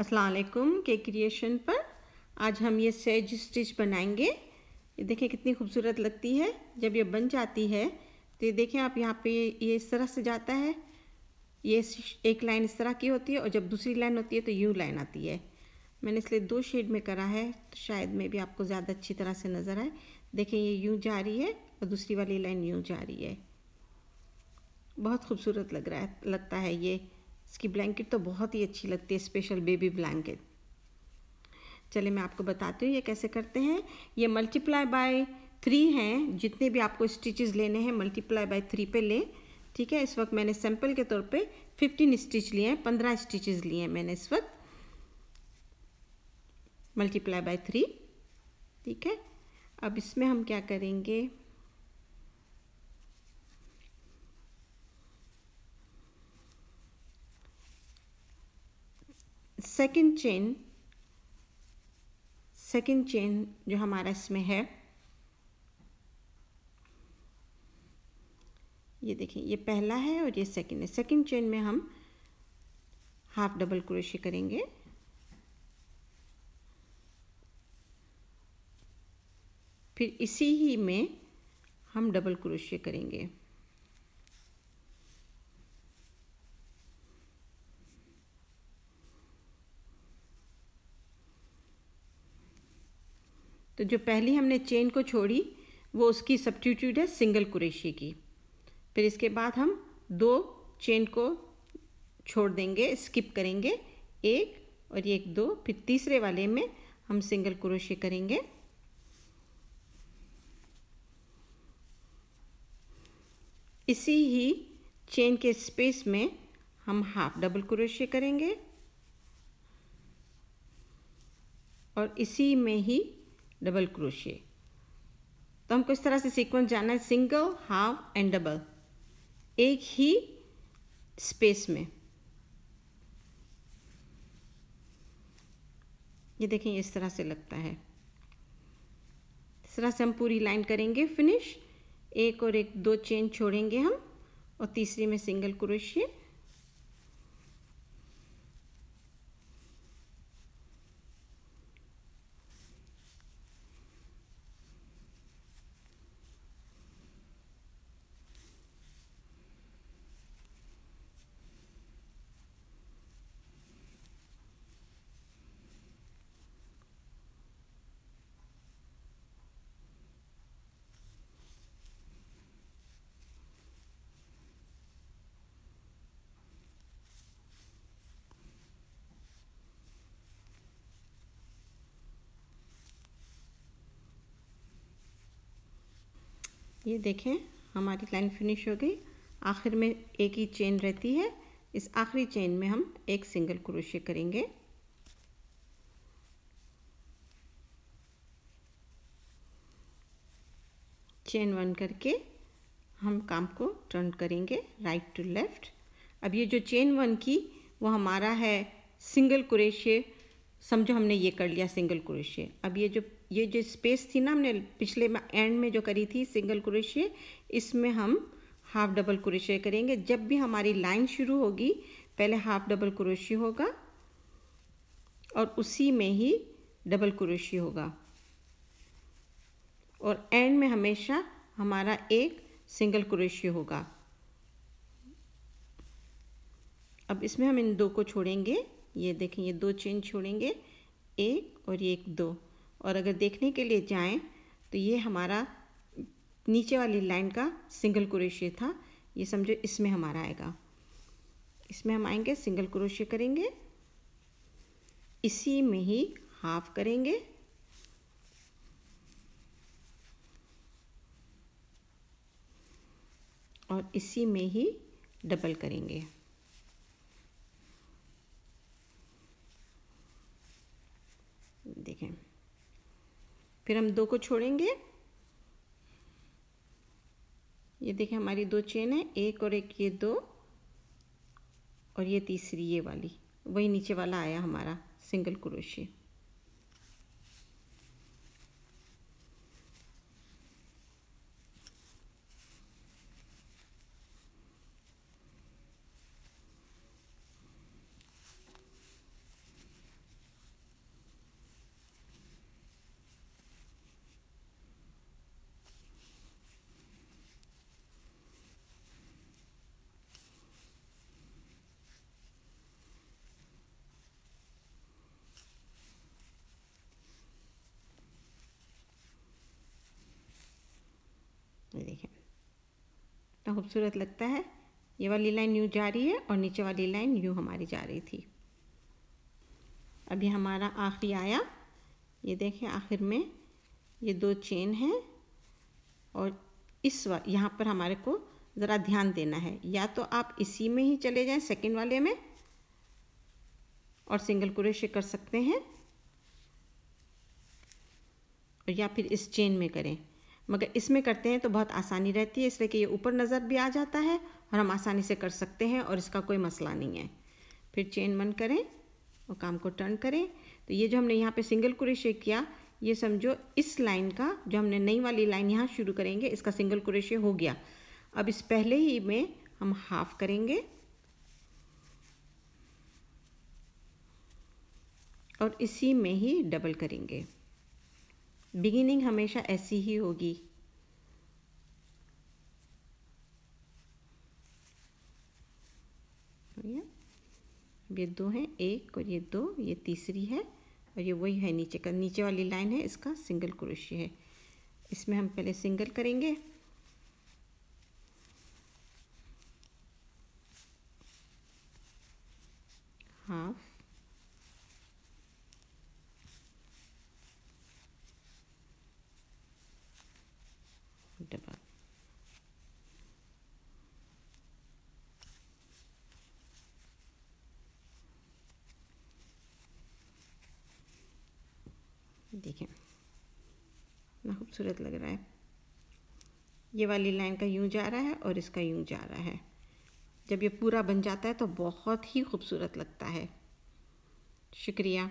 असलकुम के क्रिएशन पर आज हम ये सेज स्टिच बनाएंगे ये देखें कितनी खूबसूरत लगती है जब ये बन जाती है तो ये देखें आप यहाँ पे ये इस तरह से जाता है ये एक लाइन इस तरह की होती है और जब दूसरी लाइन होती है तो यूँ लाइन आती है मैंने इसलिए दो शेड में करा है तो शायद में भी आपको ज़्यादा अच्छी तरह से नज़र आए देखें ये यूँ जा रही है और दूसरी वाली लाइन यूँ जा रही है बहुत खूबसूरत लग रहा है लगता है ये इसकी ब्लैंकेट तो बहुत ही अच्छी लगती है स्पेशल बेबी ब्लैंकेट चलिए मैं आपको बताती हूँ ये कैसे करते हैं ये मल्टीप्लाई बाय थ्री हैं जितने भी आपको स्टिचेस लेने हैं मल्टीप्लाई बाय थ्री पे लें ठीक है इस वक्त मैंने सैम्पल के तौर पे फिफ्टीन स्टिच लिए हैं पंद्रह स्टिचेस लिए हैं मैंने इस वक्त मल्टीप्लाई बाय थ्री ठीक है अब इसमें हम क्या करेंगे सेकेंड चेन सेकेंड चेन जो हमारा इसमें है ये देखिए ये पहला है और ये सेकेंड है सेकेंड चेन में हम हाफ डबल क्रोशे करेंगे फिर इसी ही में हम डबल क्रोशे करेंगे तो जो पहली हमने चेन को छोड़ी वो उसकी सब्टीट्यूट है सिंगल कुरेशी की फिर इसके बाद हम दो चेन को छोड़ देंगे स्किप करेंगे एक और एक दो फिर तीसरे वाले में हम सिंगल क्रोशे करेंगे इसी ही चेन के स्पेस में हम हाफ डबल क्रोशे करेंगे और इसी में ही डबल क्रोशिए तो हमको इस तरह से सीक्वेंस जाना है सिंगल हाफ एंड डबल एक ही स्पेस में ये देखें इस तरह से लगता है इस तरह से हम पूरी लाइन करेंगे फिनिश एक और एक दो चेन छोड़ेंगे हम और तीसरी में सिंगल क्रोशिए ये देखें हमारी लाइन फिनिश हो गई आखिर में एक ही चेन रहती है इस आखिरी चेन में हम एक सिंगल क्रोशे करेंगे चेन वन करके हम काम को टर्न करेंगे राइट टू लेफ्ट अब ये जो चेन वन की वो हमारा है सिंगल क्रोशे समझो हमने ये कर लिया सिंगल क्रोशे अब ये जो ये जो स्पेस थी ना हमने पिछले एंड में जो करी थी सिंगल क्रोशिए इसमें हम हाफ डबल क्रोशिए करेंगे जब भी हमारी लाइन शुरू होगी पहले हाफ डबल क्रोशिए होगा और उसी में ही डबल क्रोशिए होगा और एंड में हमेशा हमारा एक सिंगल क्रोशिए होगा अब इसमें हम इन दो को छोड़ेंगे ये देखें ये दो चेन छोड़ेंगे एक और ये एक दो और अगर देखने के लिए जाएं तो ये हमारा नीचे वाली लाइन का सिंगल क्रोशिए था ये समझो इसमें हमारा आएगा इसमें हम आएंगे सिंगल क्रोशिए करेंगे इसी में ही हाफ करेंगे और इसी में ही डबल करेंगे देखें फिर हम दो को छोड़ेंगे ये देखें हमारी दो चेन है एक और एक ये दो और ये तीसरी ये वाली वही नीचे वाला आया हमारा सिंगल क्रोशिया कितना खूबसूरत लगता है ये वाली लाइन यूँ जा रही है और नीचे वाली लाइन यूँ हमारी जा रही थी अभी हमारा आखिरी आया ये देखें आखिर में ये दो चेन हैं और इस यहाँ पर हमारे को ज़रा ध्यान देना है या तो आप इसी में ही चले जाएं सेकंड वाले में और सिंगल क्रोशे कर सकते हैं या फिर इस चेन में करें मगर इसमें करते हैं तो बहुत आसानी रहती है इसलिए कि ये ऊपर नज़र भी आ जाता है और हम आसानी से कर सकते हैं और इसका कोई मसला नहीं है फिर चेन बंद करें और काम को टर्न करें तो ये जो हमने यहाँ पे सिंगल क्रेशे किया ये समझो इस लाइन का जो हमने नई वाली लाइन यहाँ शुरू करेंगे इसका सिंगल क्रेशे हो गया अब इस पहले ही में हम हाफ करेंगे और इसी में ही डबल करेंगे बिगिनिंग हमेशा ऐसी ही होगी ये दो हैं एक और ये दो ये तीसरी है और ये वही है नीचे का नीचे वाली लाइन है इसका सिंगल क्रोशिया है इसमें हम पहले सिंगल करेंगे हाफ देखें कितना खूबसूरत लग रहा है ये वाली लाइन का यूँ जा रहा है और इसका यूँ जा रहा है जब ये पूरा बन जाता है तो बहुत ही खूबसूरत लगता है शुक्रिया